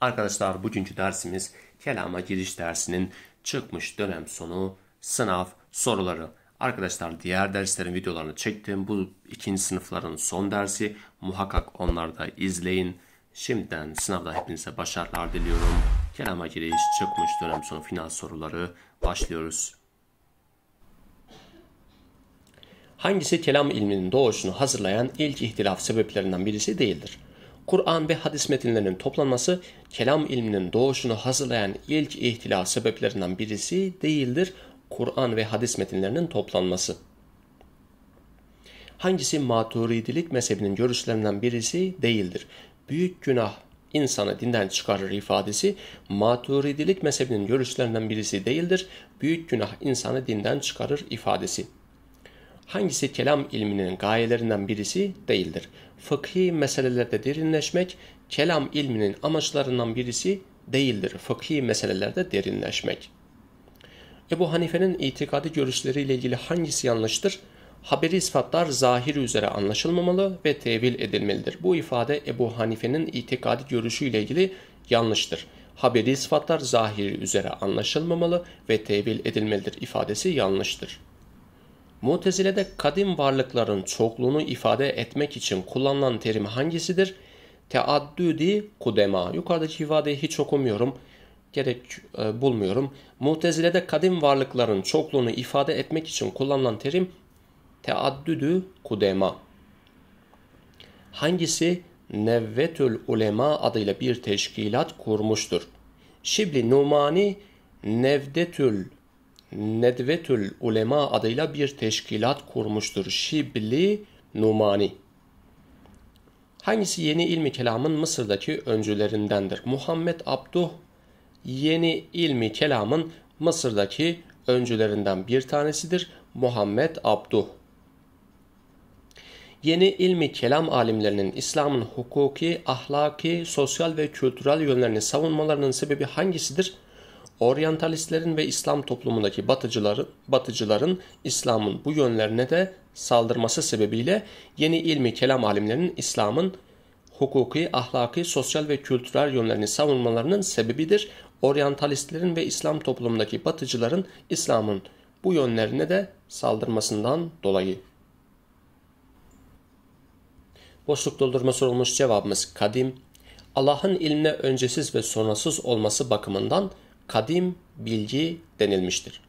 Arkadaşlar bugünkü dersimiz kelama giriş dersinin çıkmış dönem sonu sınav soruları. Arkadaşlar diğer derslerin videolarını çektim. Bu ikinci sınıfların son dersi. Muhakkak onları da izleyin. Şimdiden sınavda hepinize başarılar diliyorum. Kelama giriş çıkmış dönem sonu final soruları başlıyoruz. Hangisi kelam ilminin doğuşunu hazırlayan ilk ihtilaf sebeplerinden birisi değildir? Kur'an ve hadis metinlerinin toplanması kelam ilminin doğuşunu hazırlayan ilk ihtilal sebeplerinden birisi değildir. Kur'an ve hadis metinlerinin toplanması. Hangisi maturidilik mezhebinin görüşlerinden birisi değildir. Büyük günah insanı dinden çıkarır ifadesi maturidilik mezhebinin görüşlerinden birisi değildir. Büyük günah insanı dinden çıkarır ifadesi. Hangisi kelam ilminin gayelerinden birisi değildir fıkhi meselelerde derinleşmek kelam ilminin amaçlarından birisi değildir. Fıkhi meselelerde derinleşmek. Ebu Hanife'nin itikadi görüşleriyle ilgili hangisi yanlıştır? Haberi ispatlar zahiri üzere anlaşılmamalı ve tevil edilmelidir. Bu ifade Ebu Hanife'nin itikadi görüşüyle ilgili yanlıştır. Haberi ispatlar zahiri üzere anlaşılmamalı ve tevil edilmelidir ifadesi yanlıştır. Mutezile'de kadim varlıkların çokluğunu ifade etmek için kullanılan terim hangisidir? Teaddüdi kudema. Yukarıdaki ifadeyi hiç okumuyorum. Gerek e, bulmuyorum. Mutezile'de kadim varlıkların çokluğunu ifade etmek için kullanılan terim teaddüdü kudema. Hangisi Nevvetül Ulema adıyla bir teşkilat kurmuştur? Şibli Numani Nevdetül Nedvetül Ulema adıyla bir teşkilat kurmuştur. Şibli Numani. Hangisi yeni ilmi kelamın Mısır'daki öncülerindendir? Muhammed Abduh yeni ilmi kelamın Mısır'daki öncülerinden bir tanesidir. Muhammed Abduh. Yeni ilmi kelam alimlerinin İslam'ın hukuki, ahlaki, sosyal ve kültürel yönlerini savunmalarının sebebi hangisidir? Oryantalistlerin ve İslam toplumundaki batıcıların, batıcıların İslam'ın bu yönlerine de saldırması sebebiyle yeni ilmi kelam alimlerinin İslam'ın hukuki, ahlaki, sosyal ve kültürel yönlerini savunmalarının sebebidir. Oryantalistlerin ve İslam toplumundaki batıcıların İslam'ın bu yönlerine de saldırmasından dolayı. Boşluk doldurma sorulmuş cevabımız kadim. Allah'ın ilmine öncesiz ve sonrasız olması bakımından kadim bilgi denilmiştir.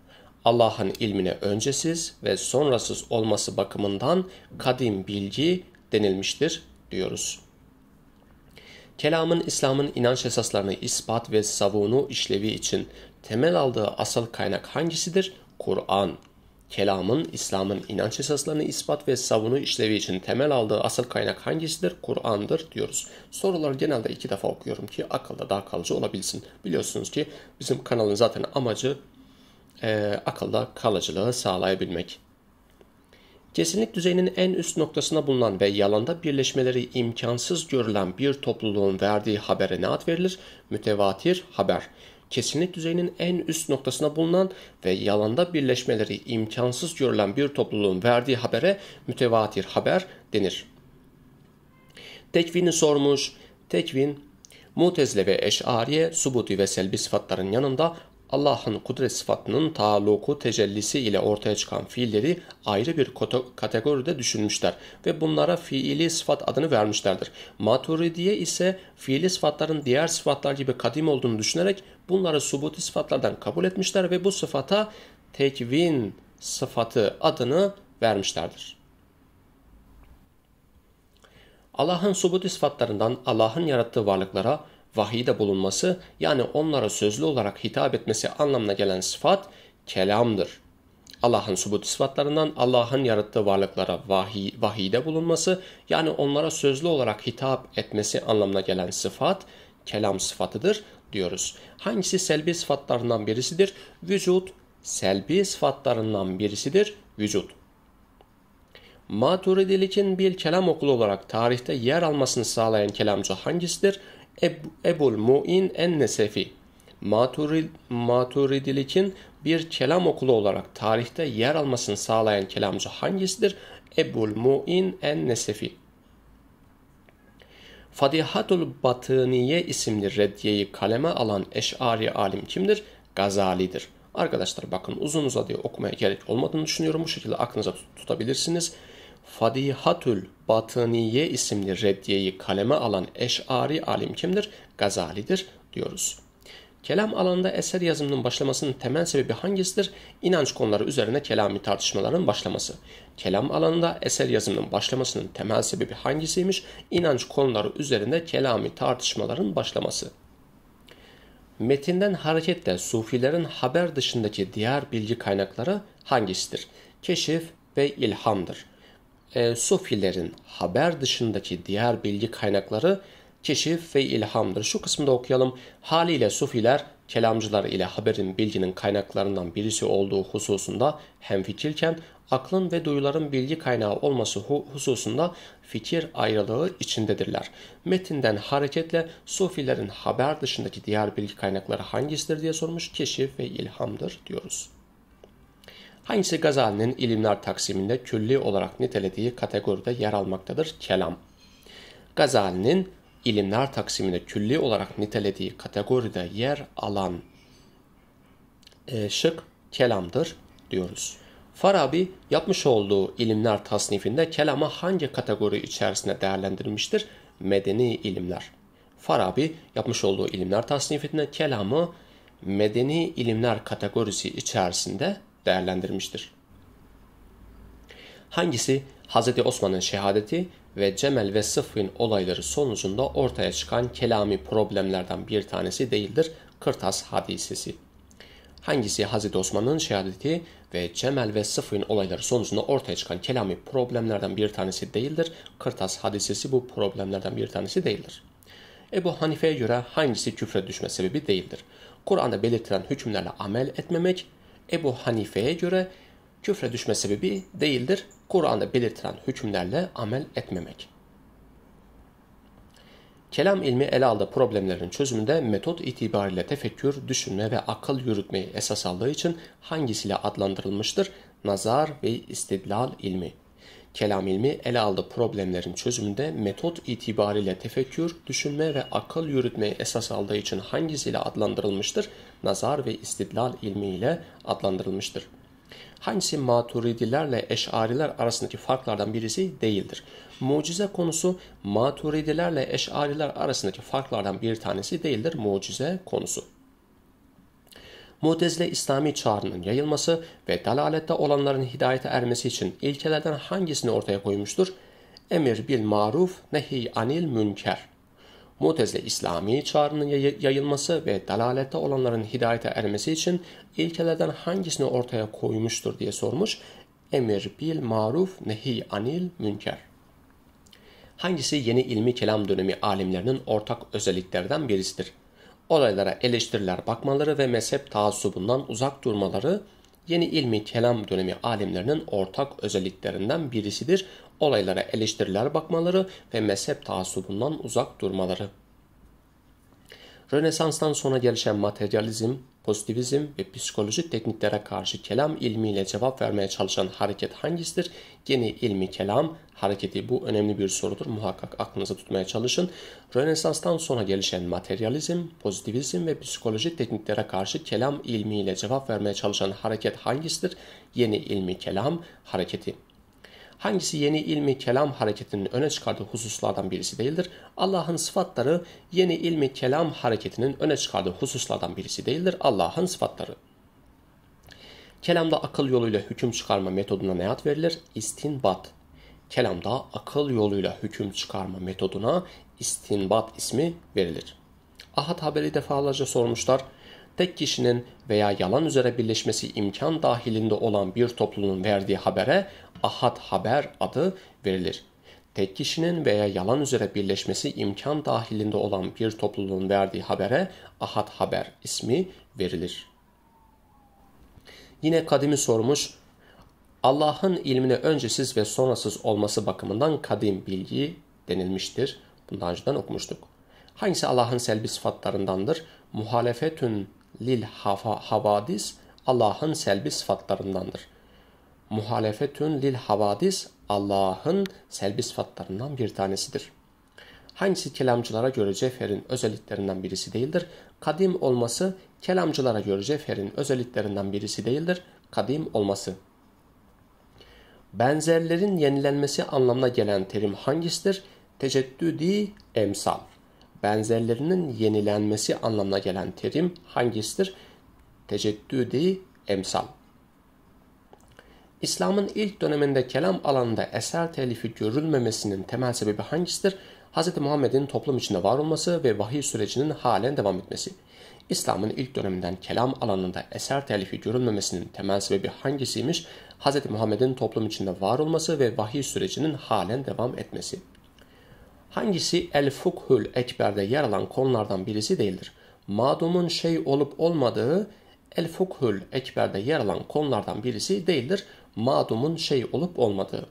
Allah'ın ilmine öncesiz ve sonrasız olması bakımından kadim bilgi denilmiştir diyoruz. Kelamın İslam'ın inanç esaslarını ispat ve savunu işlevi için temel aldığı asıl kaynak hangisidir? Kur'an kelamın, İslam'ın inanç esaslarını ispat ve savunu işlevi için temel aldığı asıl kaynak hangisidir? Kur'an'dır diyoruz. Soruları genelde iki defa okuyorum ki akılda daha kalıcı olabilsin. Biliyorsunuz ki bizim kanalın zaten amacı e, akılda kalıcılığı sağlayabilmek. Kesinlik düzeyinin en üst noktasına bulunan ve yalanda birleşmeleri imkansız görülen bir topluluğun verdiği habere ne ad verilir? Mütevatir haber kesinlik düzeyinin en üst noktasına bulunan ve yalanda birleşmeleri imkansız görülen bir topluluğun verdiği habere mütevatir haber denir. Tekvin'i sormuş. Tekvin, Mutezile ve Eş'ariye, Subuti ve Selbi sıfatların yanında Allah'ın kudret sıfatının taaluku tecellisi ile ortaya çıkan fiilleri ayrı bir kategoride düşünmüşler ve bunlara fiili sıfat adını vermişlerdir. Maturidiye ise fiili sıfatların diğer sıfatlar gibi kadim olduğunu düşünerek bunları subut sıfatlardan kabul etmişler ve bu sıfata tekvin sıfatı adını vermişlerdir. Allah'ın subut sıfatlarından Allah'ın yarattığı varlıklara vahide bulunması yani onlara sözlü olarak hitap etmesi anlamına gelen sıfat kelamdır. Allah'ın subut sıfatlarından Allah'ın yarattığı varlıklara vahiy, vahide bulunması yani onlara sözlü olarak hitap etmesi anlamına gelen sıfat kelam sıfatıdır diyoruz. Hangisi selbi sıfatlarından birisidir? Vücut selbi sıfatlarından birisidir. Vücut. Maturidilik'in bir kelam okulu olarak tarihte yer almasını sağlayan kelamcı hangisidir? Eb Ebul Mu'in en-Nesefi. Maturid, maturidilik'in bir kelam okulu olarak tarihte yer almasını sağlayan kelamcı hangisidir? Ebul Mu'in en-Nesefi. Fadihatul Batıniye isimli reddiyeyi kaleme alan eşari alim kimdir? Gazali'dir. Arkadaşlar bakın uzun uzadıya okumaya gerek olmadığını düşünüyorum. Bu şekilde aklınıza tutabilirsiniz. Fadihatül Batıniye isimli reddiyeyi kaleme alan eşari alim kimdir? Gazali'dir diyoruz. Kelam alanında eser yazımının başlamasının temel sebebi hangisidir? İnanç konuları üzerine kelami tartışmaların başlaması. Kelam alanında eser yazımının başlamasının temel sebebi hangisiymiş? İnanç konuları üzerinde kelami tartışmaların başlaması. Metinden hareketle sufilerin haber dışındaki diğer bilgi kaynakları hangisidir? Keşif ve ilhamdır. E, sufilerin haber dışındaki diğer bilgi kaynakları hangisidir? keşif ve ilhamdır. Şu kısımda okuyalım. Haliyle sufiler kelamcılar ile haberin bilginin kaynaklarından birisi olduğu hususunda hem fikirken, aklın ve duyuların bilgi kaynağı olması hususunda fikir ayrılığı içindedirler. Metinden hareketle sufilerin haber dışındaki diğer bilgi kaynakları hangisidir diye sormuş keşif ve ilhamdır diyoruz. Hangisi Gazali'nin ilimler taksiminde külli olarak nitelediği kategoride yer almaktadır? Kelam. Gazali'nin ilimler taksimini külli olarak nitelediği kategoride yer alan e, şık kelamdır diyoruz. Farabi yapmış olduğu ilimler tasnifinde kelama hangi kategori içerisinde değerlendirmiştir? Medeni ilimler. Farabi yapmış olduğu ilimler tasnifinde kelamı medeni ilimler kategorisi içerisinde değerlendirmiştir. Hangisi Hz. Osman'ın şehadeti, ve Cemel ve Sıfvin olayları sonucunda ortaya çıkan kelami problemlerden bir tanesi değildir Kırtas hadisesi. Hangisi Hazreti Osman'ın şehadeti ve Cemel ve Sıfvin olayları sonucunda ortaya çıkan kelami problemlerden bir tanesi değildir. Kırtas hadisesi bu problemlerden bir tanesi değildir. Ebu Hanife'ye göre hangisi küfre düşme sebebi değildir. Kur'an'da belirtilen hükümlerle amel etmemek Ebu Hanife'ye göre küfre düşme sebebi değildir. Kur'an'da belirtilen hükümlerle amel etmemek. Kelam ilmi ele aldığı problemlerin çözümünde metot itibariyle tefekkür, düşünme ve akıl yürütmeyi esas aldığı için hangisiyle adlandırılmıştır? Nazar ve istidlal ilmi. Kelam ilmi ele aldığı problemlerin çözümünde metot itibariyle tefekkür, düşünme ve akıl yürütmeyi esas aldığı için hangisiyle adlandırılmıştır? Nazar ve istidlal ilmi ile adlandırılmıştır hangisi maturidilerle eşariler arasındaki farklardan birisi değildir. Mucize konusu maturidilerle eşariler arasındaki farklardan bir tanesi değildir mucize konusu. Mutezile İslami çağrının yayılması ve dalalette olanların hidayete ermesi için ilkelerden hangisini ortaya koymuştur? Emir bil maruf, nehi anil münker. Mutezile İslami çağrının yayılması ve dalalette olanların hidayete ermesi için ilkelerden hangisini ortaya koymuştur diye sormuş. Emir bil maruf nehi anil münker. Hangisi yeni ilmi kelam dönemi alimlerinin ortak özelliklerden birisidir? Olaylara eleştiriler bakmaları ve mezhep taassubundan uzak durmaları yeni ilmi kelam dönemi alimlerinin ortak özelliklerinden birisidir olaylara eleştiriler bakmaları ve mezhep taassubundan uzak durmaları. Rönesans'tan sonra gelişen materyalizm, pozitivizm ve psikolojik tekniklere karşı kelam ilmiyle cevap vermeye çalışan hareket hangisidir? Yeni ilmi kelam hareketi bu önemli bir sorudur. Muhakkak aklınıza tutmaya çalışın. Rönesans'tan sonra gelişen materyalizm, pozitivizm ve psikolojik tekniklere karşı kelam ilmiyle cevap vermeye çalışan hareket hangisidir? Yeni ilmi kelam hareketi. Hangisi yeni ilmi kelam hareketinin öne çıkardığı hususlardan birisi değildir? Allah'ın sıfatları yeni ilmi kelam hareketinin öne çıkardığı hususlardan birisi değildir. Allah'ın sıfatları. Kelamda akıl yoluyla hüküm çıkarma metoduna ne ad verilir? İstinbat. Kelamda akıl yoluyla hüküm çıkarma metoduna istinbat ismi verilir. Ahad haberi defalarca sormuşlar tek kişinin veya yalan üzere birleşmesi imkan dahilinde olan bir toplumun verdiği habere ahad haber adı verilir. Tek kişinin veya yalan üzere birleşmesi imkan dahilinde olan bir topluluğun verdiği habere ahad haber ismi verilir. Yine kadimi sormuş. Allah'ın ilmine öncesiz ve sonrasız olması bakımından kadim bilgi denilmiştir. Bundan daha önceden okumuştuk. Hangisi Allah'ın selbi sıfatlarındandır? Muhalefetün lil havadis Allah'ın selbi sıfatlarındandır. Muhalefetün lil havadis Allah'ın selbi sıfatlarından bir tanesidir. Hangisi kelamcılara göre ceferin özelliklerinden birisi değildir? Kadim olması kelamcılara göre ceferin özelliklerinden birisi değildir. Kadim olması. Benzerlerin yenilenmesi anlamına gelen terim hangisidir? Teceddüdi emsal benzerlerinin yenilenmesi anlamına gelen terim hangisidir? Teceddüdi emsal. İslam'ın ilk döneminde kelam alanında eser telifi görülmemesinin temel sebebi hangisidir? Hz. Muhammed'in toplum içinde var olması ve vahiy sürecinin halen devam etmesi. İslam'ın ilk döneminden kelam alanında eser telifi görülmemesinin temel sebebi hangisiymiş? Hz. Muhammed'in toplum içinde var olması ve vahiy sürecinin halen devam etmesi. Hangisi El fukhul Ekber'de yer alan konulardan birisi değildir? Madumun şey olup olmadığı El fukhul Ekber'de yer alan konulardan birisi değildir. Madumun şey olup olmadığı.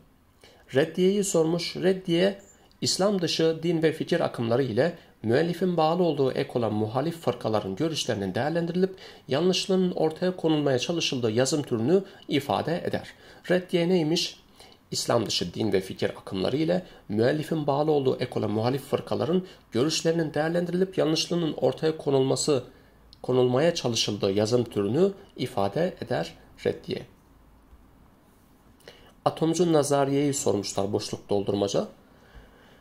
Reddiye'yi sormuş. Reddiye İslam dışı din ve fikir akımları ile müellifin bağlı olduğu ek olan muhalif fırkaların görüşlerinin değerlendirilip yanlışlığının ortaya konulmaya çalışıldığı yazım türünü ifade eder. Reddiye neymiş? İslam dışı din ve fikir akımları ile müellifin bağlı olduğu ekole muhalif fırkaların görüşlerinin değerlendirilip yanlışlığının ortaya konulması konulmaya çalışıldığı yazım türünü ifade eder reddiye. Atomcu Nazariye'yi sormuşlar boşluk doldurmaca.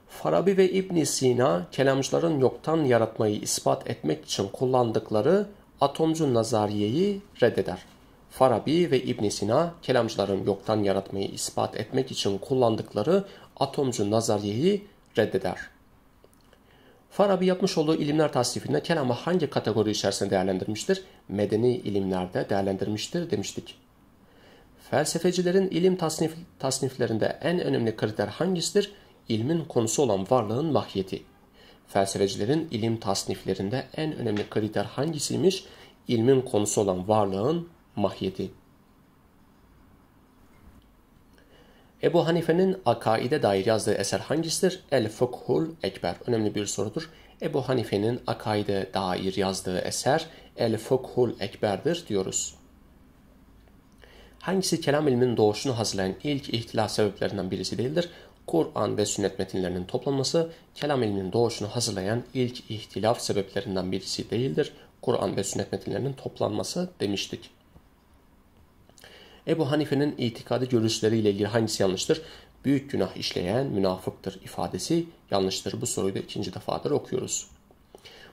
Farabi ve İbn Sina kelamcıların yoktan yaratmayı ispat etmek için kullandıkları atomcu nazariyeyi reddeder. Farabi ve İbn Sina kelamcıların yoktan yaratmayı ispat etmek için kullandıkları atomcu nazariyeyi reddeder. Farabi yapmış olduğu ilimler tasnifinde kelamı hangi kategori içerisinde değerlendirmiştir? Medeni ilimlerde değerlendirmiştir demiştik. Felsefecilerin ilim tasnif, tasniflerinde en önemli kriter hangisidir? İlmin konusu olan varlığın mahiyeti. Felsefecilerin ilim tasniflerinde en önemli kriter hangisiymiş? İlmin konusu olan varlığın mahiyeti. Ebu Hanife'nin akaide dair yazdığı eser hangisidir? El Fukhul Ekber. Önemli bir sorudur. Ebu Hanife'nin akaide dair yazdığı eser El Fukhul Ekber'dir diyoruz. Hangisi kelam ilminin doğuşunu hazırlayan ilk ihtilaf sebeplerinden birisi değildir? Kur'an ve sünnet metinlerinin toplanması kelam ilminin doğuşunu hazırlayan ilk ihtilaf sebeplerinden birisi değildir. Kur'an ve sünnet metinlerinin toplanması demiştik. Ebu Hanife'nin itikadi görüşleriyle ilgili hangisi yanlıştır? Büyük günah işleyen münafıktır ifadesi yanlıştır. Bu soruyu da ikinci defadır okuyoruz.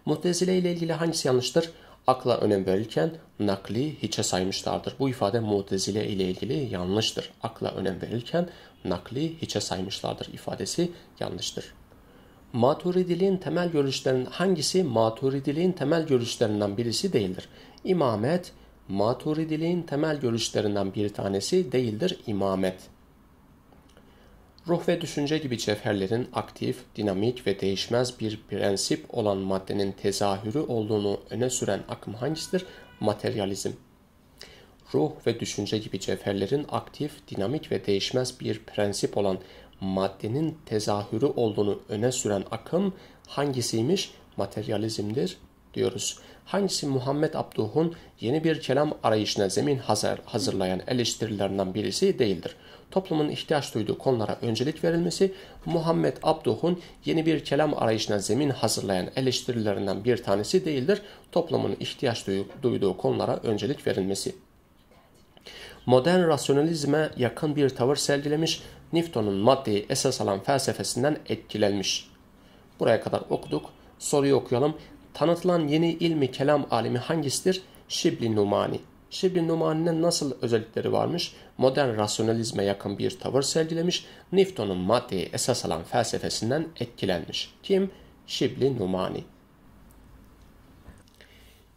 Mutezile ile ilgili hangisi yanlıştır? Akla önem verirken nakli hiçe saymışlardır. Bu ifade mutezile ile ilgili yanlıştır. Akla önem verirken nakli hiçe saymışlardır ifadesi yanlıştır. Maturidiliğin temel görüşlerinin hangisi Maturidiliğin temel görüşlerinden birisi değildir? İmamet, Maturidiliğin temel görüşlerinden bir tanesi değildir imamet. Ruh ve düşünce gibi cevherlerin aktif, dinamik ve değişmez bir prensip olan maddenin tezahürü olduğunu öne süren akım hangisidir? Materyalizm. Ruh ve düşünce gibi cevherlerin aktif, dinamik ve değişmez bir prensip olan maddenin tezahürü olduğunu öne süren akım hangisiymiş? Materyalizmdir diyoruz. Hangisi Muhammed Abduh'un yeni bir kelam arayışına zemin hazır, hazırlayan eleştirilerinden birisi değildir. Toplumun ihtiyaç duyduğu konulara öncelik verilmesi Muhammed Abduh'un yeni bir kelam arayışına zemin hazırlayan eleştirilerinden bir tanesi değildir. Toplumun ihtiyaç duyduğu konulara öncelik verilmesi modern rasyonalizme yakın bir tavır sergilemiş, Newton'un maddeyi esas alan felsefesinden etkilenmiş. Buraya kadar okuduk. Soruyu okuyalım. Tanıtılan yeni ilmi kelam alimi hangisidir? Şibli Numani. Şibli Numani'nin nasıl özellikleri varmış? Modern rasyonalizme yakın bir tavır sergilemiş, Newton'un maddeyi esas alan felsefesinden etkilenmiş. Kim? Şibli Numani.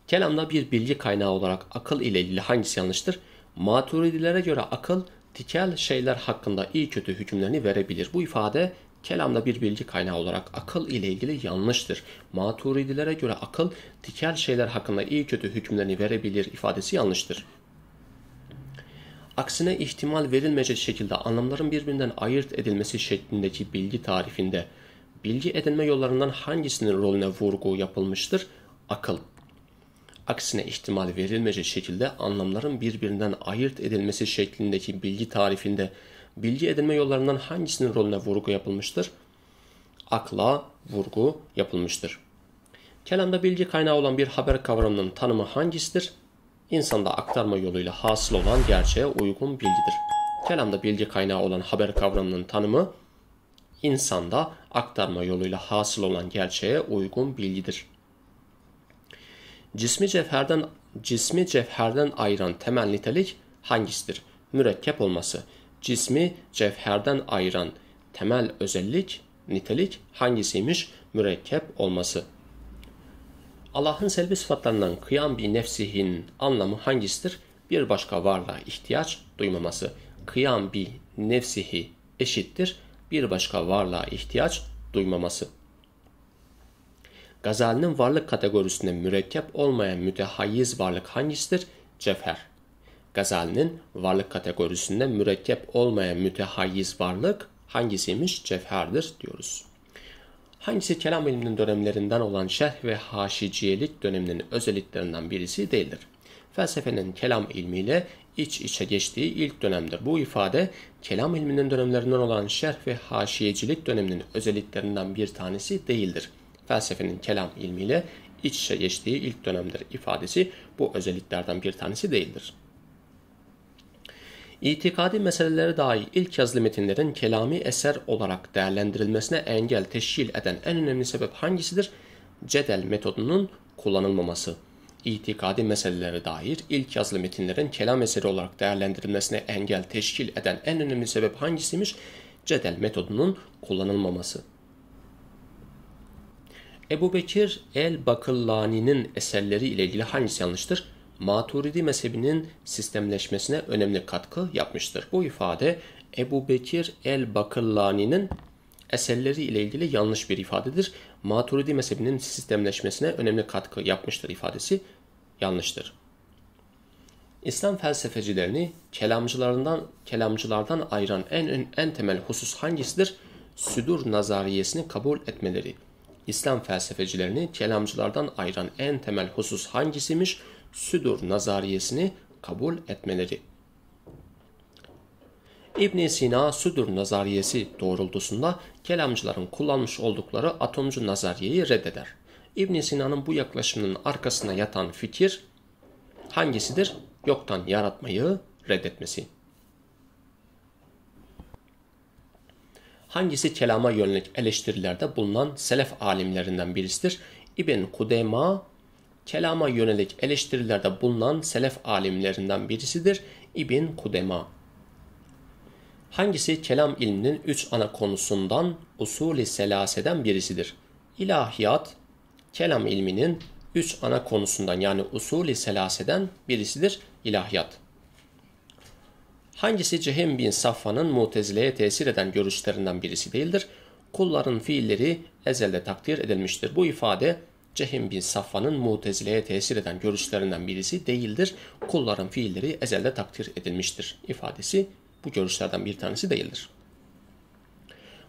Kelamda bir bilgi kaynağı olarak akıl ile ilgili hangisi yanlıştır? Maturidilere göre akıl tikel şeyler hakkında iyi kötü hükümlerini verebilir. Bu ifade kelamda bir bilgi kaynağı olarak akıl ile ilgili yanlıştır. Maturidilere göre akıl diğer şeyler hakkında iyi kötü hükümlerini verebilir ifadesi yanlıştır. Aksine ihtimal verilmeyecek şekilde anlamların birbirinden ayırt edilmesi şeklindeki bilgi tarifinde bilgi edinme yollarından hangisinin rolüne vurgu yapılmıştır? Akıl. Aksine ihtimal verilmeyecek şekilde anlamların birbirinden ayırt edilmesi şeklindeki bilgi tarifinde bilgi edinme yollarından hangisinin rolüne vurgu yapılmıştır? Akla vurgu yapılmıştır. Kelamda bilgi kaynağı olan bir haber kavramının tanımı hangisidir? İnsanda aktarma yoluyla hasıl olan gerçeğe uygun bilgidir. Kelamda bilgi kaynağı olan haber kavramının tanımı insanda aktarma yoluyla hasıl olan gerçeğe uygun bilgidir. Cismi cevherden cismi cevherden ayıran temel nitelik hangisidir? Mürekkep olması, cismi cevherden ayıran temel özellik, nitelik hangisiymiş? Mürekkep olması. Allah'ın selbi sıfatlarından kıyam bir nefsihin anlamı hangisidir? Bir başka varlığa ihtiyaç duymaması. Kıyam bir nefsihi eşittir bir başka varlığa ihtiyaç duymaması. Gazalinin varlık kategorisinde mürekkep olmayan mütehayyiz varlık hangisidir? Cevher. Gazali'nin varlık kategorisinde mürekkep olmayan mütehayyiz varlık hangisiymiş? Cevherdir diyoruz. Hangisi kelam ilminin dönemlerinden olan şerh ve haşiciyelik döneminin özelliklerinden birisi değildir. Felsefenin kelam ilmiyle iç içe geçtiği ilk dönemdir. Bu ifade kelam ilminin dönemlerinden olan şerh ve haşiyecilik döneminin özelliklerinden bir tanesi değildir. Felsefenin kelam ilmiyle iç içe geçtiği ilk dönemdir ifadesi bu özelliklerden bir tanesi değildir itikadi meselelere dair ilk yazılı metinlerin kelami eser olarak değerlendirilmesine engel teşkil eden en önemli sebep hangisidir? Cedel metodunun kullanılmaması. İtikadi meselelere dair ilk yazılı metinlerin kelam eseri olarak değerlendirilmesine engel teşkil eden en önemli sebep hangisiymiş? Cedel metodunun kullanılmaması. Ebu Bekir el-Bakıllani'nin eserleri ile ilgili hangisi yanlıştır? Maturidi mezhebinin sistemleşmesine önemli katkı yapmıştır. Bu ifade Ebu Bekir el-Bakıllani'nin eserleri ile ilgili yanlış bir ifadedir. Maturidi mezhebinin sistemleşmesine önemli katkı yapmıştır ifadesi yanlıştır. İslam felsefecilerini kelamcılarından kelamcılardan ayıran en en temel husus hangisidir? Südur nazariyesini kabul etmeleri. İslam felsefecilerini kelamcılardan ayıran en temel husus hangisimiş? südur nazariyesini kabul etmeleri. İbn Sina südur nazariyesi doğrultusunda kelamcıların kullanmış oldukları atomcu nazariyeyi reddeder. İbn Sina'nın bu yaklaşımının arkasına yatan fikir hangisidir? Yoktan yaratmayı reddetmesi. Hangisi kelama yönelik eleştirilerde bulunan selef alimlerinden birisidir? İbn Kudema kelama yönelik eleştirilerde bulunan selef alimlerinden birisidir İbn Kudema. Hangisi kelam ilminin üç ana konusundan usulü selaseden birisidir? İlahiyat, kelam ilminin üç ana konusundan yani usulü selaseden birisidir ilahiyat. Hangisi Cehim bin Safvan'ın mutezileye tesir eden görüşlerinden birisi değildir? Kulların fiilleri ezelde takdir edilmiştir. Bu ifade Cehim bin Safvan'ın mutezileye tesir eden görüşlerinden birisi değildir. Kulların fiilleri ezelde takdir edilmiştir ifadesi bu görüşlerden bir tanesi değildir.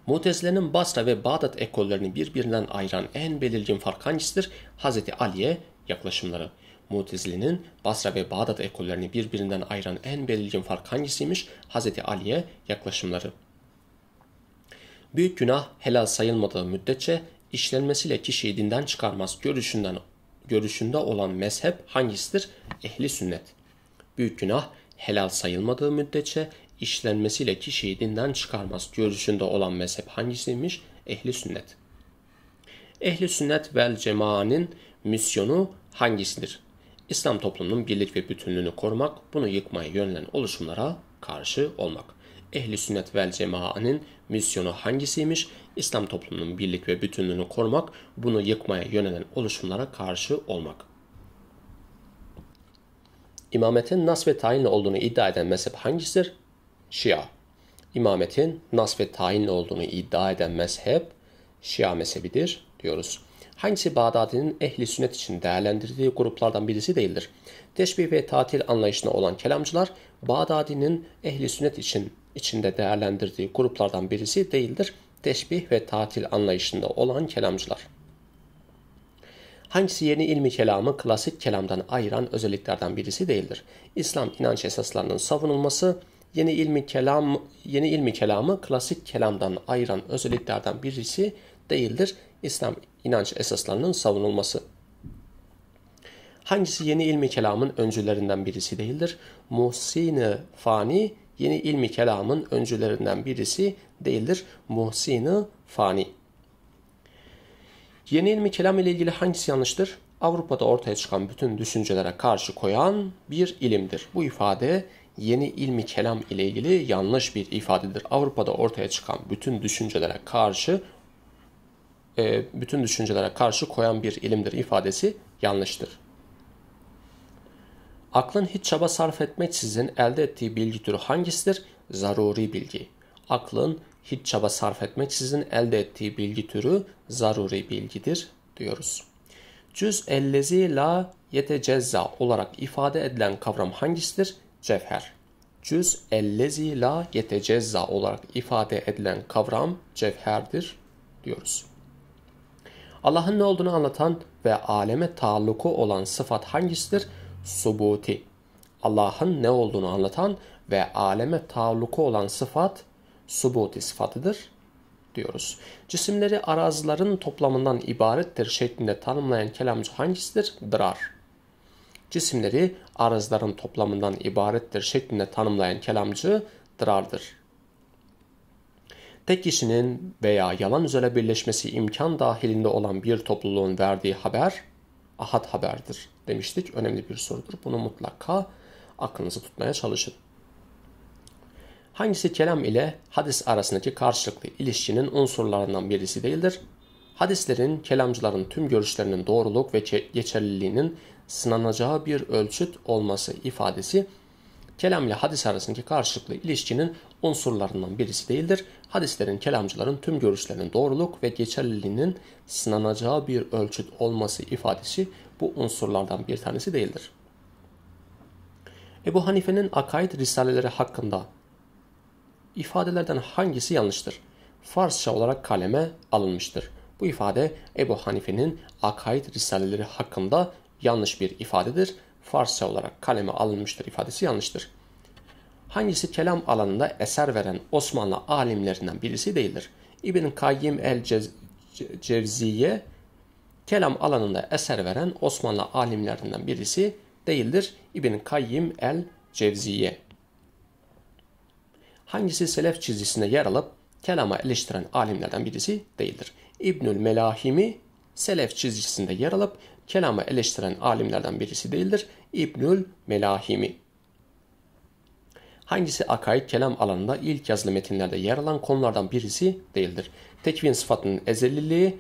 Mutezile'nin Basra ve Bağdat ekollerini birbirinden ayıran en belirgin fark hangisidir? Hz. Ali'ye yaklaşımları. Mutezile'nin Basra ve Bağdat ekollerini birbirinden ayıran en belirgin fark hangisiymiş? Hz. Ali'ye yaklaşımları. Büyük günah helal sayılmadığı müddetçe işlenmesiyle kişiyi dinden çıkarmaz görüşünden görüşünde olan mezhep hangisidir? Ehli sünnet. Büyük günah helal sayılmadığı müddetçe işlenmesiyle kişiyi dinden çıkarmaz görüşünde olan mezhep hangisiymiş? Ehli sünnet. Ehli sünnet vel cemaanın misyonu hangisidir? İslam toplumunun birlik ve bütünlüğünü korumak, bunu yıkmaya yönelen oluşumlara karşı olmak. Ehli sünnet vel cemaanın misyonu hangisiymiş? İslam toplumunun birlik ve bütünlüğünü korumak, bunu yıkmaya yönelen oluşumlara karşı olmak. İmametin nas ve tayinli olduğunu iddia eden mezhep hangisidir? Şia. İmametin nas ve tayinli olduğunu iddia eden mezhep Şia mezhebidir diyoruz. Hangisi Bağdadi'nin ehli sünnet için değerlendirdiği gruplardan birisi değildir? Teşbih ve tatil anlayışına olan kelamcılar Bağdadi'nin ehli sünnet için içinde değerlendirdiği gruplardan birisi değildir teşbih ve tatil anlayışında olan kelamcılar. Hangisi yeni ilmi kelamı klasik kelamdan ayıran özelliklerden birisi değildir. İslam inanç esaslarının savunulması yeni ilmi kelam yeni ilmi kelamı klasik kelamdan ayıran özelliklerden birisi değildir. İslam inanç esaslarının savunulması. Hangisi yeni ilmi kelamın öncülerinden birisi değildir? Muhsin-i Fani yeni ilmi kelamın öncülerinden birisi değildir. Muhsini fani. Yeni ilmi kelam ile ilgili hangisi yanlıştır? Avrupa'da ortaya çıkan bütün düşüncelere karşı koyan bir ilimdir. Bu ifade yeni ilmi kelam ile ilgili yanlış bir ifadedir. Avrupa'da ortaya çıkan bütün düşüncelere karşı e, bütün düşüncelere karşı koyan bir ilimdir ifadesi yanlıştır. Aklın hiç çaba sarf etmeksizin elde ettiği bilgi türü hangisidir? Zaruri bilgi. Aklın hiç çaba sarf etmeksizin elde ettiği bilgi türü zaruri bilgidir diyoruz. Cüz ellezi la yetecezza olarak ifade edilen kavram hangisidir? Cevher. Cüz ellezi la yetecezza olarak ifade edilen kavram cevherdir diyoruz. Allah'ın ne olduğunu anlatan ve aleme taalluku olan sıfat hangisidir? Subuti. Allah'ın ne olduğunu anlatan ve aleme taalluku olan sıfat subuti sıfatıdır diyoruz. Cisimleri arazilerin toplamından ibarettir şeklinde tanımlayan kelamcı hangisidir? Dırar. Cisimleri arazilerin toplamından ibarettir şeklinde tanımlayan kelamcı dırardır. Tek kişinin veya yalan üzere birleşmesi imkan dahilinde olan bir topluluğun verdiği haber ahad haberdir demiştik. Önemli bir sorudur. Bunu mutlaka aklınızı tutmaya çalışın. Hangisi kelam ile hadis arasındaki karşılıklı ilişkinin unsurlarından birisi değildir? Hadislerin kelamcıların tüm görüşlerinin doğruluk ve geçerliliğinin sınanacağı bir ölçüt olması ifadesi kelam ile hadis arasındaki karşılıklı ilişkinin unsurlarından birisi değildir. Hadislerin kelamcıların tüm görüşlerinin doğruluk ve geçerliliğinin sınanacağı bir ölçüt olması ifadesi bu unsurlardan bir tanesi değildir. Ebu Hanife'nin akaid risaleleri hakkında ifadelerden hangisi yanlıştır? Farsça olarak kaleme alınmıştır. Bu ifade Ebu Hanife'nin akaid risaleleri hakkında yanlış bir ifadedir. Farsça olarak kaleme alınmıştır ifadesi yanlıştır. Hangisi kelam alanında eser veren Osmanlı alimlerinden birisi değildir? İbn Kayyim el Cevziye kelam alanında eser veren Osmanlı alimlerinden birisi değildir. İbn Kayyim el Cevziye hangisi selef çizgisinde yer alıp kelama eleştiren alimlerden birisi değildir. İbnül Melahimi selef çizgisinde yer alıp kelama eleştiren alimlerden birisi değildir. İbnül Melahimi. Hangisi akaid kelam alanında ilk yazılı metinlerde yer alan konulardan birisi değildir. Tekvin sıfatının ezelliliği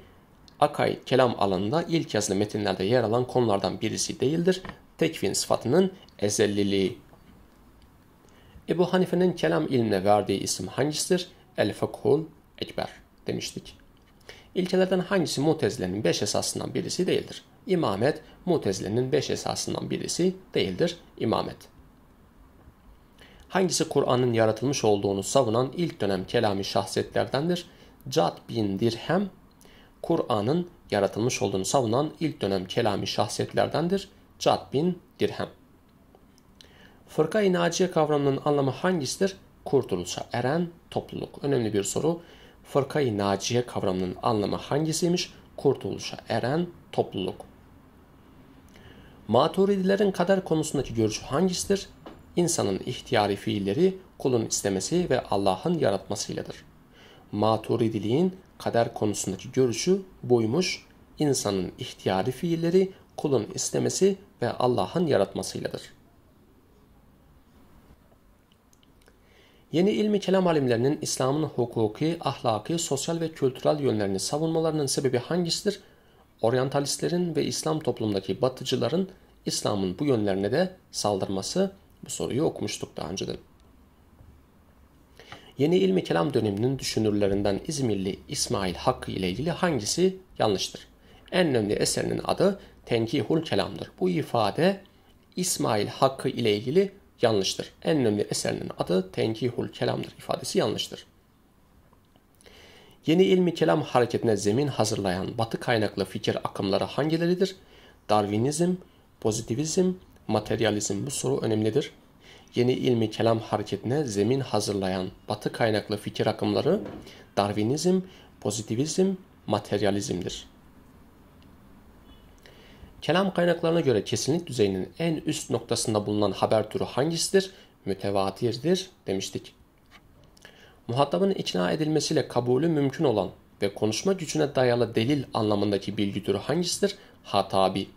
akaid kelam alanında ilk yazılı metinlerde yer alan konulardan birisi değildir. Tekvin sıfatının ezelliliği. Ebu Hanife'nin kelam ilmine verdiği isim hangisidir? El Fıkhul Ekber demiştik. İlkelerden hangisi Mutezile'nin beş esasından birisi değildir? İmamet, Mutezile'nin beş esasından birisi değildir. İmamet. Hangisi Kur'an'ın yaratılmış olduğunu savunan ilk dönem kelami şahsiyetlerdendir? Cad bin Dirhem, Kur'an'ın yaratılmış olduğunu savunan ilk dönem kelami şahsiyetlerdendir. Cad bin Dirhem. Fırka-i Naciye kavramının anlamı hangisidir? Kurtuluşa eren topluluk. Önemli bir soru. Fırka-i Naciye kavramının anlamı hangisiymiş? Kurtuluşa eren topluluk. Maturidilerin kader konusundaki görüşü hangisidir? İnsanın ihtiyari fiilleri kulun istemesi ve Allah'ın yaratmasıyladır. Maturidiliğin kader konusundaki görüşü buymuş, İnsanın ihtiyari fiilleri kulun istemesi ve Allah'ın yaratmasıyladır.'' Yeni ilmi kelam alimlerinin İslam'ın hukuki, ahlaki, sosyal ve kültürel yönlerini savunmalarının sebebi hangisidir? Oryantalistlerin ve İslam toplumdaki batıcıların İslam'ın bu yönlerine de saldırması bu soruyu okumuştuk daha önceden. Yeni ilmi kelam döneminin düşünürlerinden İzmirli İsmail Hakkı ile ilgili hangisi yanlıştır? En önemli eserinin adı Tenkihul Kelam'dır. Bu ifade İsmail Hakkı ile ilgili yanlıştır. En önemli eserinin adı Tenkihul Kelam'dır ifadesi yanlıştır. Yeni ilmi kelam hareketine zemin hazırlayan batı kaynaklı fikir akımları hangileridir? Darwinizm, pozitivizm, materyalizm bu soru önemlidir. Yeni ilmi kelam hareketine zemin hazırlayan batı kaynaklı fikir akımları Darwinizm, pozitivizm, materyalizmdir. Kelam kaynaklarına göre kesinlik düzeyinin en üst noktasında bulunan haber türü hangisidir? Mütevatirdir demiştik. Muhatabın ikna edilmesiyle kabulü mümkün olan ve konuşma gücüne dayalı delil anlamındaki bilgi türü hangisidir? Hatabi.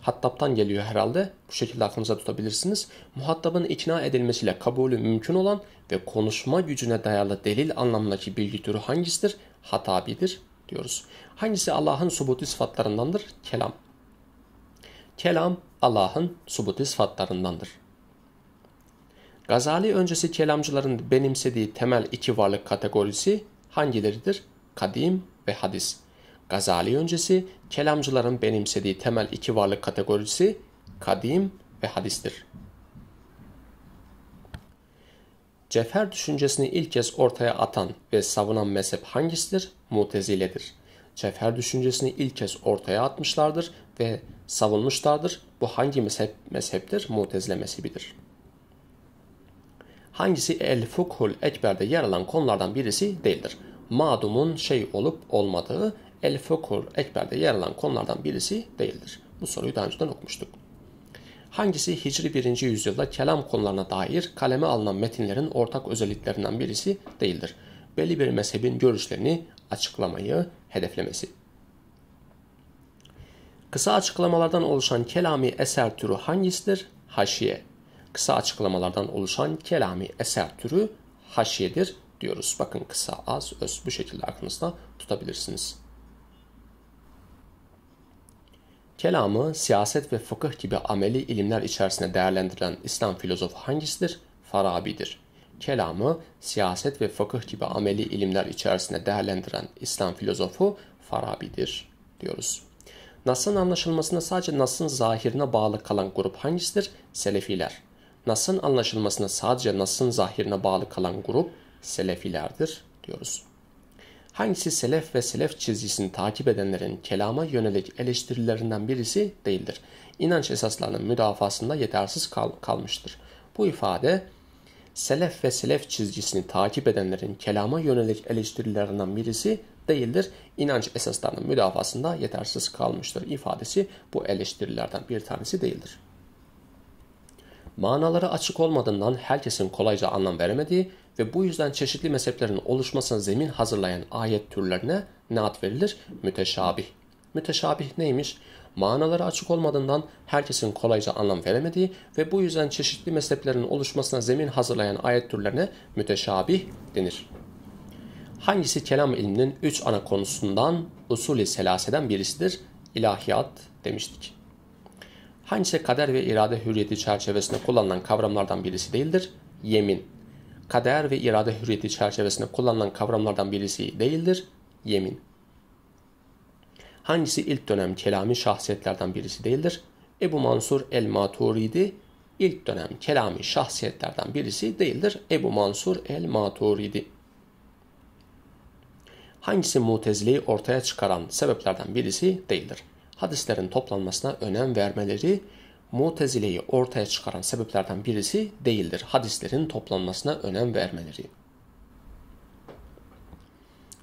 Hattab'tan geliyor herhalde. Bu şekilde aklınıza tutabilirsiniz. Muhatabın ikna edilmesiyle kabulü mümkün olan ve konuşma gücüne dayalı delil anlamındaki bilgi türü hangisidir? Hatabidir diyoruz. Hangisi Allah'ın subuti sıfatlarındandır? Kelam. Kelam Allah'ın subuti sıfatlarındandır. Gazali öncesi kelamcıların benimsediği temel iki varlık kategorisi hangileridir? Kadim ve hadis. Gazali öncesi kelamcıların benimsediği temel iki varlık kategorisi kadim ve hadistir. Cefer düşüncesini ilk kez ortaya atan ve savunan mezhep hangisidir? Mutezile'dir cevher düşüncesini ilk kez ortaya atmışlardır ve savunmuşlardır. Bu hangi mezhep, mezheptir? Mutezile mezhebidir. Hangisi El Fukhul Ekber'de yer alan konulardan birisi değildir. Madumun şey olup olmadığı El Fukhul Ekber'de yer alan konulardan birisi değildir. Bu soruyu daha önceden okumuştuk. Hangisi Hicri 1. yüzyılda kelam konularına dair kaleme alınan metinlerin ortak özelliklerinden birisi değildir? Belli bir mezhebin görüşlerini açıklamayı hedeflemesi. Kısa açıklamalardan oluşan kelami eser türü hangisidir? Haşiye. Kısa açıklamalardan oluşan kelami eser türü haşiyedir diyoruz. Bakın kısa, az, öz bu şekilde aklınızda tutabilirsiniz. Kelamı siyaset ve fıkıh gibi ameli ilimler içerisinde değerlendirilen İslam filozofu hangisidir? Farabi'dir kelamı siyaset ve fıkıh gibi ameli ilimler içerisinde değerlendiren İslam filozofu Farabi'dir diyoruz. Nas'ın anlaşılmasında sadece Nas'ın zahirine bağlı kalan grup hangisidir? Selefiler. Nas'ın anlaşılmasında sadece Nas'ın zahirine bağlı kalan grup Selefilerdir diyoruz. Hangisi Selef ve Selef çizgisini takip edenlerin kelama yönelik eleştirilerinden birisi değildir. İnanç esaslarının müdafasında yetersiz kal kalmıştır. Bu ifade selef ve selef çizgisini takip edenlerin kelama yönelik eleştirilerinden birisi değildir. İnanç esaslarının müdafasında yetersiz kalmıştır ifadesi bu eleştirilerden bir tanesi değildir. Manaları açık olmadığından herkesin kolayca anlam veremediği ve bu yüzden çeşitli mezheplerin oluşmasına zemin hazırlayan ayet türlerine ne ad verilir? Müteşabih. Müteşabih neymiş? manaları açık olmadığından herkesin kolayca anlam veremediği ve bu yüzden çeşitli mezheplerin oluşmasına zemin hazırlayan ayet türlerine müteşabih denir. Hangisi kelam ilminin üç ana konusundan usulü selaseden birisidir? İlahiyat demiştik. Hangisi kader ve irade hürriyeti çerçevesinde kullanılan kavramlardan birisi değildir? Yemin. Kader ve irade hürriyeti çerçevesinde kullanılan kavramlardan birisi değildir? Yemin. Hangisi ilk dönem kelami şahsiyetlerden birisi değildir? Ebu Mansur el-Maturidi ilk dönem kelami şahsiyetlerden birisi değildir. Ebu Mansur el-Maturidi. Hangisi mutezileyi ortaya çıkaran sebeplerden birisi değildir? Hadislerin toplanmasına önem vermeleri mutezileyi ortaya çıkaran sebeplerden birisi değildir. Hadislerin toplanmasına önem vermeleri.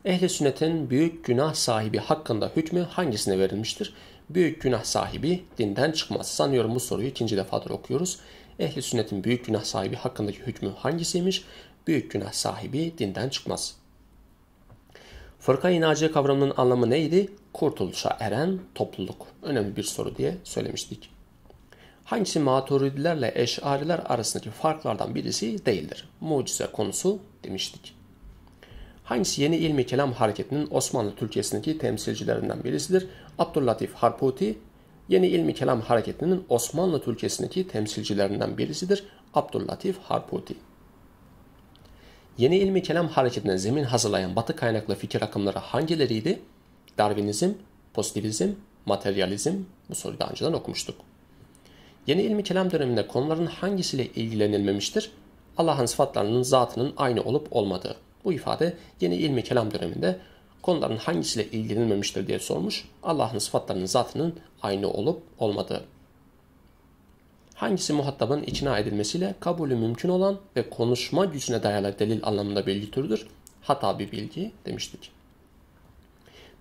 Ehli sünnetin büyük günah sahibi hakkında hükmü hangisine verilmiştir? Büyük günah sahibi dinden çıkmaz. Sanıyorum bu soruyu ikinci defadır okuyoruz. Ehli sünnetin büyük günah sahibi hakkındaki hükmü hangisiymiş? Büyük günah sahibi dinden çıkmaz. Fırka inancı kavramının anlamı neydi? Kurtuluşa eren topluluk. Önemli bir soru diye söylemiştik. Hangisi maturidilerle eşariler arasındaki farklardan birisi değildir? Mucize konusu demiştik. Hangisi yeni ilmi kelam hareketinin Osmanlı Türkçesindeki temsilcilerinden birisidir? Abdüllatif Harputi, yeni ilmi kelam hareketinin Osmanlı Türkçesindeki temsilcilerinden birisidir. Abdüllatif Harputi. Yeni ilmi kelam hareketine zemin hazırlayan batı kaynaklı fikir akımları hangileriydi? Darwinizm, pozitivizm, materyalizm bu soruyu daha önceden okumuştuk. Yeni ilmi kelam döneminde konuların hangisiyle ilgilenilmemiştir? Allah'ın sıfatlarının zatının aynı olup olmadığı. Bu ifade yeni ilmi kelam döneminde konuların hangisiyle ilgilenilmemiştir diye sormuş. Allah'ın sıfatlarının zatının aynı olup olmadığı. Hangisi muhatabın içine edilmesiyle kabulü mümkün olan ve konuşma gücüne dayalı delil anlamında bilgi türüdür? Hata bir bilgi demiştik.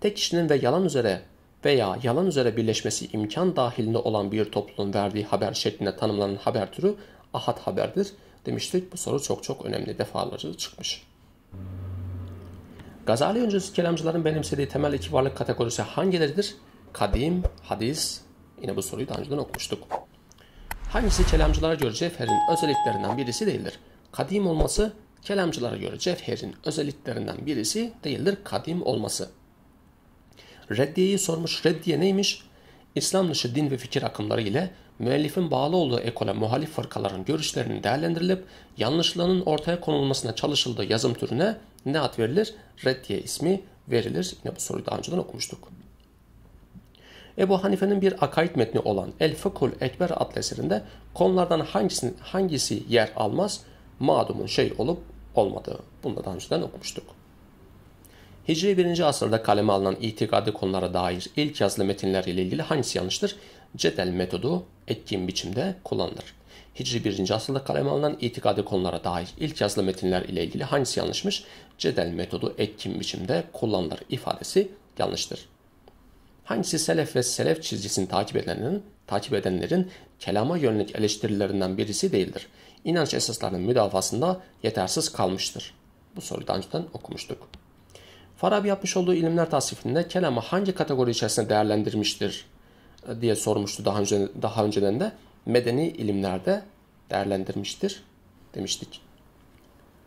Tek kişinin ve yalan üzere veya yalan üzere birleşmesi imkan dahilinde olan bir topluluğun verdiği haber şeklinde tanımlanan haber türü ahad haberdir demiştik. Bu soru çok çok önemli defalarca çıkmış. Gazali öncesi kelamcıların benimsediği temel iki varlık kategorisi hangileridir? Kadim, hadis. Yine bu soruyu daha önceden okumuştuk. Hangisi kelamcılara göre cevherin özelliklerinden birisi değildir? Kadim olması kelamcılara göre cevherin özelliklerinden birisi değildir kadim olması. Reddiye'yi sormuş. Reddiye neymiş? İslam dışı din ve fikir akımları ile müellifin bağlı olduğu ekole muhalif fırkaların görüşlerinin değerlendirilip yanlışlığının ortaya konulmasına çalışıldığı yazım türüne ne ad verilir? Reddiye ismi verilir. Yine bu soruyu daha önceden okumuştuk. Ebu Hanife'nin bir akaid metni olan El Fıkhul Ekber adlı eserinde konulardan hangisini, hangisi yer almaz? Madumun şey olup olmadığı. Bunu da daha önceden okumuştuk. Hicri 1. asırda kaleme alınan itikadi konulara dair ilk yazılı metinler ile ilgili hangisi yanlıştır? Cedel metodu etkin biçimde kullanılır. Hicri 1. asırda kaleme alınan itikadi konulara dair ilk yazılı metinler ile ilgili hangisi yanlışmış? Cedel metodu etkin biçimde kullanılır ifadesi yanlıştır. Hangisi selef ve selef çizgisini takip edenlerin, takip edenlerin kelama yönelik eleştirilerinden birisi değildir. İnanç esaslarının müdafasında yetersiz kalmıştır. Bu soruyu daha önceden okumuştuk. Farabi yapmış olduğu ilimler tasnifinde kelamı hangi kategori içerisinde değerlendirmiştir diye sormuştu daha önce daha önceden de medeni ilimlerde değerlendirmiştir demiştik.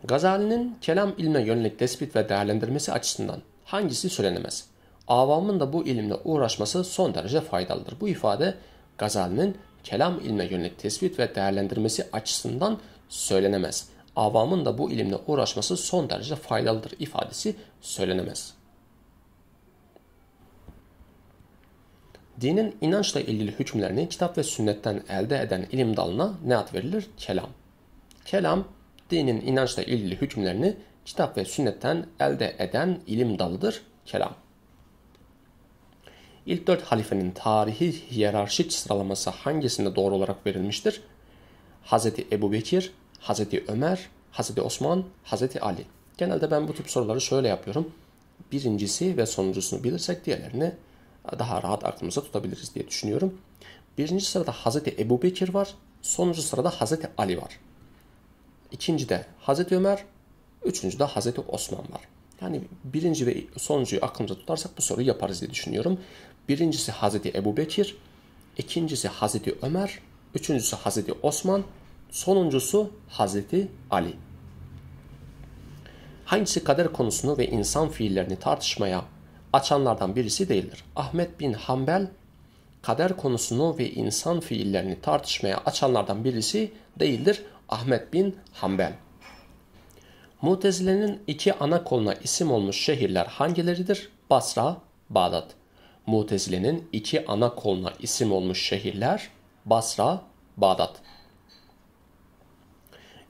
Gazali'nin kelam ilme yönelik tespit ve değerlendirmesi açısından hangisi söylenemez? Avamın da bu ilimle uğraşması son derece faydalıdır. Bu ifade Gazali'nin kelam ilme yönelik tespit ve değerlendirmesi açısından söylenemez. Avamın da bu ilimle uğraşması son derece faydalıdır ifadesi söylenemez.'' dinin inançla ilgili hükümlerini kitap ve sünnetten elde eden ilim dalına ne ad verilir? Kelam. Kelam, dinin inançla ilgili hükümlerini kitap ve sünnetten elde eden ilim dalıdır. Kelam. İlk dört halifenin tarihi hiyerarşik sıralaması hangisinde doğru olarak verilmiştir? Hz. Ebu Bekir, Hz. Ömer, Hz. Osman, Hz. Ali. Genelde ben bu tip soruları şöyle yapıyorum. Birincisi ve sonuncusunu bilirsek diğerlerini daha rahat aklımıza tutabiliriz diye düşünüyorum. Birinci sırada Hazreti Ebu Bekir var. Sonuncu sırada Hazreti Ali var. İkinci de Hazreti Ömer. Üçüncü de Hazreti Osman var. Yani birinci ve sonuncuyu aklımıza tutarsak bu soruyu yaparız diye düşünüyorum. Birincisi Hazreti Ebu Bekir. ikincisi Hazreti Ömer. Üçüncüsü Hazreti Osman. Sonuncusu Hazreti Ali. Hangisi kader konusunu ve insan fiillerini tartışmaya açanlardan birisi değildir. Ahmet bin Hanbel kader konusunu ve insan fiillerini tartışmaya açanlardan birisi değildir. Ahmet bin Hanbel. Mutezile'nin iki ana koluna isim olmuş şehirler hangileridir? Basra, Bağdat. Mutezile'nin iki ana koluna isim olmuş şehirler Basra, Bağdat.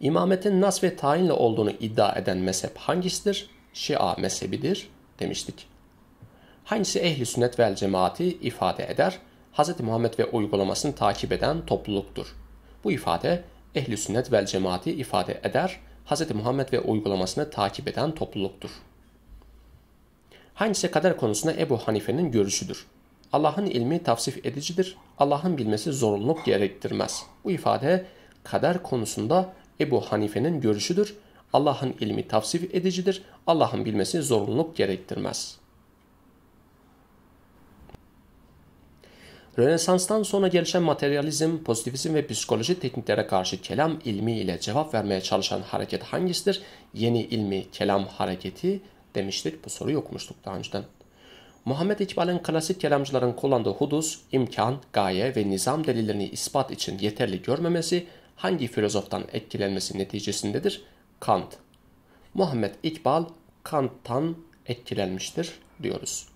İmametin nas ve tayinle olduğunu iddia eden mezhep hangisidir? Şia mezhebidir demiştik hangisi ehli sünnet vel cemaati ifade eder? Hz. Muhammed ve uygulamasını takip eden topluluktur. Bu ifade ehli sünnet vel cemaati ifade eder. Hz. Muhammed ve uygulamasını takip eden topluluktur. Hangisi kader konusunda Ebu Hanife'nin görüşüdür? Allah'ın ilmi tavsif edicidir. Allah'ın bilmesi zorunluluk gerektirmez. Bu ifade kader konusunda Ebu Hanife'nin görüşüdür. Allah'ın ilmi tavsif edicidir. Allah'ın bilmesi zorunluluk gerektirmez.'' Rönesans'tan sonra gelişen materyalizm, pozitivizm ve psikoloji tekniklere karşı kelam ilmi ile cevap vermeye çalışan hareket hangisidir? Yeni ilmi kelam hareketi demiştik. Bu soruyu okumuştuk daha önceden. Muhammed İkbal'in klasik kelamcıların kullandığı hudus, imkan, gaye ve nizam delillerini ispat için yeterli görmemesi hangi filozoftan etkilenmesi neticesindedir? Kant. Muhammed İkbal Kant'tan etkilenmiştir diyoruz.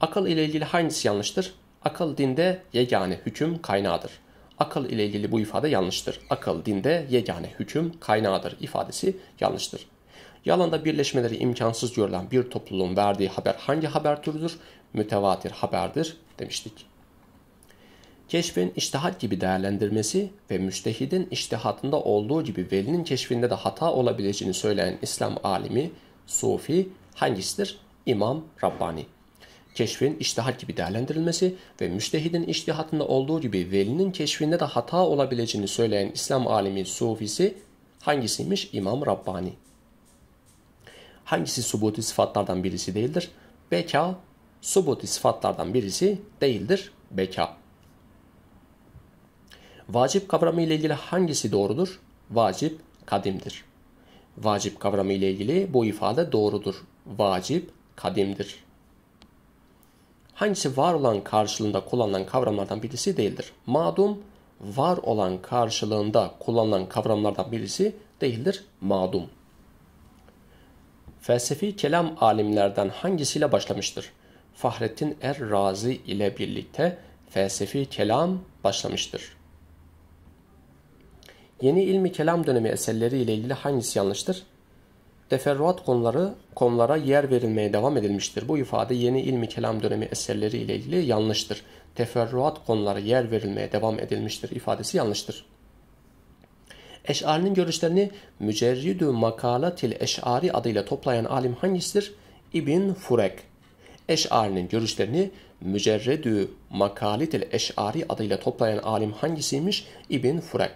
Akıl ile ilgili hangisi yanlıştır? Akıl dinde yegane hüküm kaynağıdır. Akıl ile ilgili bu ifade yanlıştır. Akıl dinde yegane hüküm kaynağıdır ifadesi yanlıştır. Yalanda birleşmeleri imkansız görülen bir topluluğun verdiği haber hangi haber türüdür? Mütevatir haberdir demiştik. Keşfin iştihat gibi değerlendirmesi ve müştehidin iştihatında olduğu gibi velinin keşfinde de hata olabileceğini söyleyen İslam alimi, sufi hangisidir? İmam Rabbani keşfin iştihal gibi değerlendirilmesi ve müştehidin iştihatında olduğu gibi velinin keşfinde de hata olabileceğini söyleyen İslam alimi sufisi hangisiymiş? İmam Rabbani. Hangisi subuti sıfatlardan birisi değildir? Beka, subuti sıfatlardan birisi değildir. Beka. Vacip kavramı ile ilgili hangisi doğrudur? Vacip kadimdir. Vacip kavramı ile ilgili bu ifade doğrudur. Vacip kadimdir hangisi var olan karşılığında kullanılan kavramlardan birisi değildir. Madum var olan karşılığında kullanılan kavramlardan birisi değildir. Madum. Felsefi kelam alimlerden hangisiyle başlamıştır? Fahrettin Er Razi ile birlikte felsefi kelam başlamıştır. Yeni ilmi kelam dönemi eserleri ile ilgili hangisi yanlıştır? Teferruat konuları konulara yer verilmeye devam edilmiştir. Bu ifade yeni ilmi kelam dönemi eserleri ile ilgili yanlıştır. Teferruat konuları yer verilmeye devam edilmiştir ifadesi yanlıştır. Eş'arinin görüşlerini Mücerridü Makalatil Eş'ari adıyla toplayan alim hangisidir? İbn Furek. Eş'arinin görüşlerini Mücerredü Makalitil Eş'ari adıyla toplayan alim hangisiymiş? İbn Furek.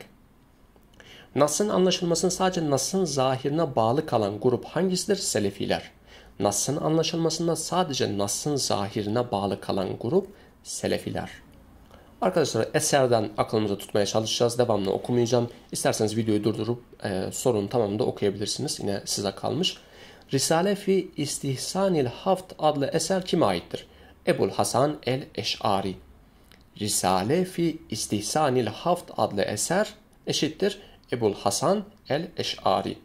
Nas'ın anlaşılmasının sadece Nas'ın zahirine bağlı kalan grup hangisidir? Selefiler. Nas'ın anlaşılmasında sadece Nas'ın zahirine bağlı kalan grup Selefiler. Arkadaşlar eserden aklımıza tutmaya çalışacağız. Devamlı okumayacağım. İsterseniz videoyu durdurup e, sorunun tamamını da okuyabilirsiniz. Yine size kalmış. Risale fi İstihsanil Haft adlı eser kime aittir? Ebul Hasan el-Eş'ari. Risale fi İstihsanil Haft adlı eser eşittir Ebul Hasan el-Eş'ari.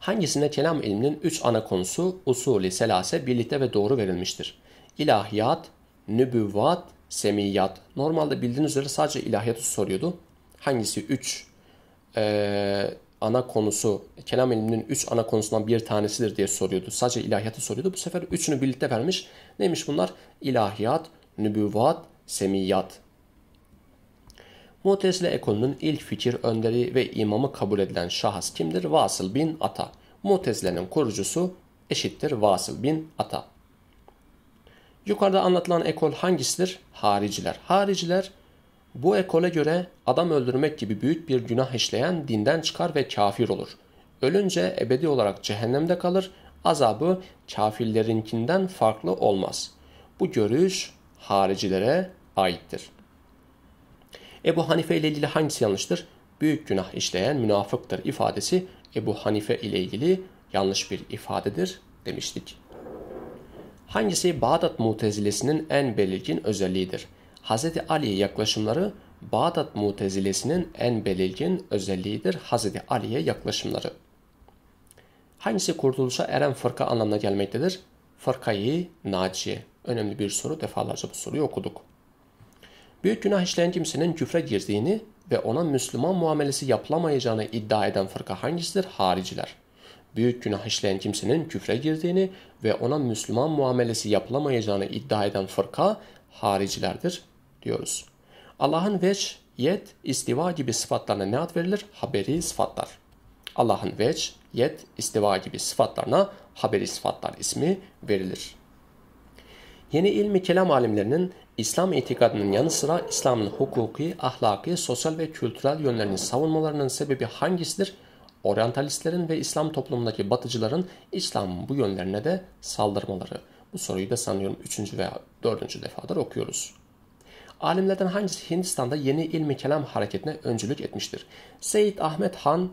Hangisinde kelam ilminin üç ana konusu usulü selase birlikte ve doğru verilmiştir? İlahiyat, nübüvvat, semiyat. Normalde bildiğiniz üzere sadece ilahiyatı soruyordu. Hangisi üç e, ana konusu, kelam ilminin üç ana konusundan bir tanesidir diye soruyordu. Sadece ilahiyatı soruyordu. Bu sefer üçünü birlikte vermiş. Neymiş bunlar? İlahiyat, nübüvvat, semiyat. Mutezile ekolünün ilk fikir önderi ve imamı kabul edilen şahıs kimdir? Vasıl bin Ata. Mutezile'nin kurucusu eşittir Vasıl bin Ata. Yukarıda anlatılan ekol hangisidir? Hariciler. Hariciler bu ekole göre adam öldürmek gibi büyük bir günah işleyen dinden çıkar ve kafir olur. Ölünce ebedi olarak cehennemde kalır, azabı kafirlerinkinden farklı olmaz. Bu görüş haricilere aittir. Ebu Hanife ile ilgili hangisi yanlıştır? Büyük günah işleyen münafıktır ifadesi Ebu Hanife ile ilgili yanlış bir ifadedir demiştik. Hangisi Bağdat Mutezilesi'nin en belirgin özelliğidir? Hz. Ali'ye yaklaşımları Bağdat Mutezilesi'nin en belirgin özelliğidir Hz. Ali'ye yaklaşımları. Hangisi kurtuluşa eren fırka anlamına gelmektedir? Fırkayı Naciye. Önemli bir soru. Defalarca bu soruyu okuduk. Büyük günah işleyen kimsenin küfre girdiğini ve ona Müslüman muamelesi yapılamayacağını iddia eden fırka hangisidir? Hariciler. Büyük günah işleyen kimsenin küfre girdiğini ve ona Müslüman muamelesi yapılamayacağını iddia eden fırka haricilerdir diyoruz. Allah'ın veç, yet, istiva gibi sıfatlarına ne ad verilir? Haberi sıfatlar. Allah'ın veç, yet, istiva gibi sıfatlarına haberi sıfatlar ismi verilir. Yeni ilmi kelam alimlerinin İslam itikadının yanı sıra İslam'ın hukuki, ahlaki, sosyal ve kültürel yönlerini savunmalarının sebebi hangisidir? Oryantalistlerin ve İslam toplumundaki batıcıların İslam'ın bu yönlerine de saldırmaları. Bu soruyu da sanıyorum 3. veya 4. defadır okuyoruz. Alimlerden hangisi Hindistan'da yeni ilmi kelam hareketine öncülük etmiştir? Seyit Ahmet Han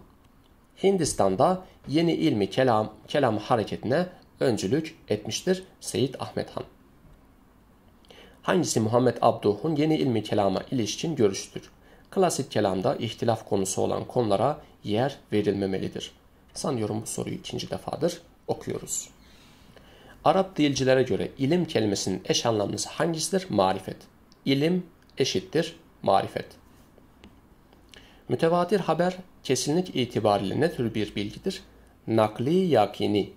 Hindistan'da yeni ilmi kelam, kelam hareketine öncülük etmiştir Seyit Ahmet Han. Hangisi Muhammed Abduh'un yeni ilmi kelama ilişkin görüştür? Klasik kelamda ihtilaf konusu olan konulara yer verilmemelidir. Sanıyorum bu soruyu ikinci defadır okuyoruz. Arap dilcilere göre ilim kelimesinin eş anlamlısı hangisidir? Marifet. İlim eşittir marifet. Mütevatir haber kesinlik itibariyle ne tür bir bilgidir? Nakli yakini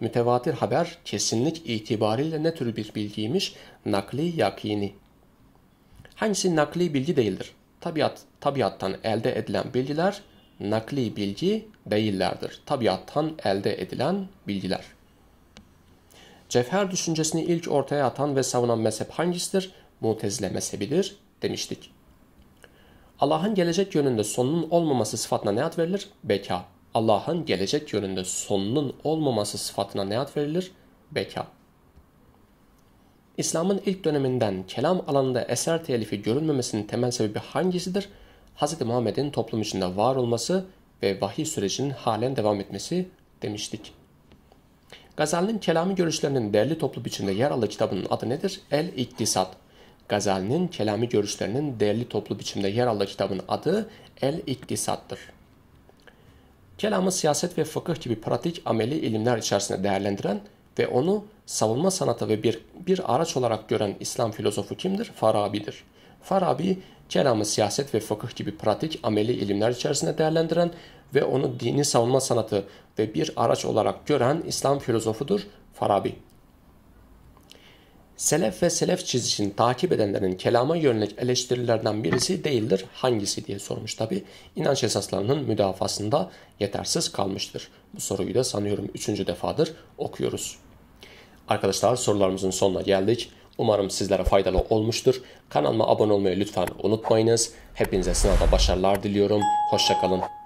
mütevatir haber kesinlik itibariyle ne tür bir bilgiymiş? Nakli yakini. Hangisi nakli bilgi değildir? Tabiat, tabiattan elde edilen bilgiler nakli bilgi değillerdir. Tabiattan elde edilen bilgiler. Cevher düşüncesini ilk ortaya atan ve savunan mezhep hangisidir? Mutezile mezhebidir demiştik. Allah'ın gelecek yönünde sonunun olmaması sıfatına ne ad verilir? Beka. Allah'ın gelecek yönünde sonunun olmaması sıfatına ne ad verilir? Beka. İslam'ın ilk döneminden kelam alanında eser telifi görülmemesinin temel sebebi hangisidir? Hz. Muhammed'in toplum içinde var olması ve vahiy sürecinin halen devam etmesi demiştik. Gazali'nin kelami görüşlerinin değerli toplu biçimde yer aldığı kitabının adı nedir? El İktisat. Gazali'nin kelami görüşlerinin değerli toplu biçimde yer aldığı kitabın adı El İktisat'tır. Kelamı siyaset ve fıkıh gibi pratik ameli ilimler içerisinde değerlendiren ve onu savunma sanatı ve bir, bir araç olarak gören İslam filozofu kimdir? Farabi'dir. Farabi, kelamı siyaset ve fıkıh gibi pratik ameli ilimler içerisinde değerlendiren ve onu dini savunma sanatı ve bir araç olarak gören İslam filozofudur Farabi. Selef ve selef çizişini takip edenlerin kelama yönelik eleştirilerden birisi değildir. Hangisi diye sormuş tabi. İnanç esaslarının müdafasında yetersiz kalmıştır. Bu soruyu da sanıyorum üçüncü defadır okuyoruz. Arkadaşlar sorularımızın sonuna geldik. Umarım sizlere faydalı olmuştur. Kanalıma abone olmayı lütfen unutmayınız. Hepinize sınavda başarılar diliyorum. Hoşçakalın.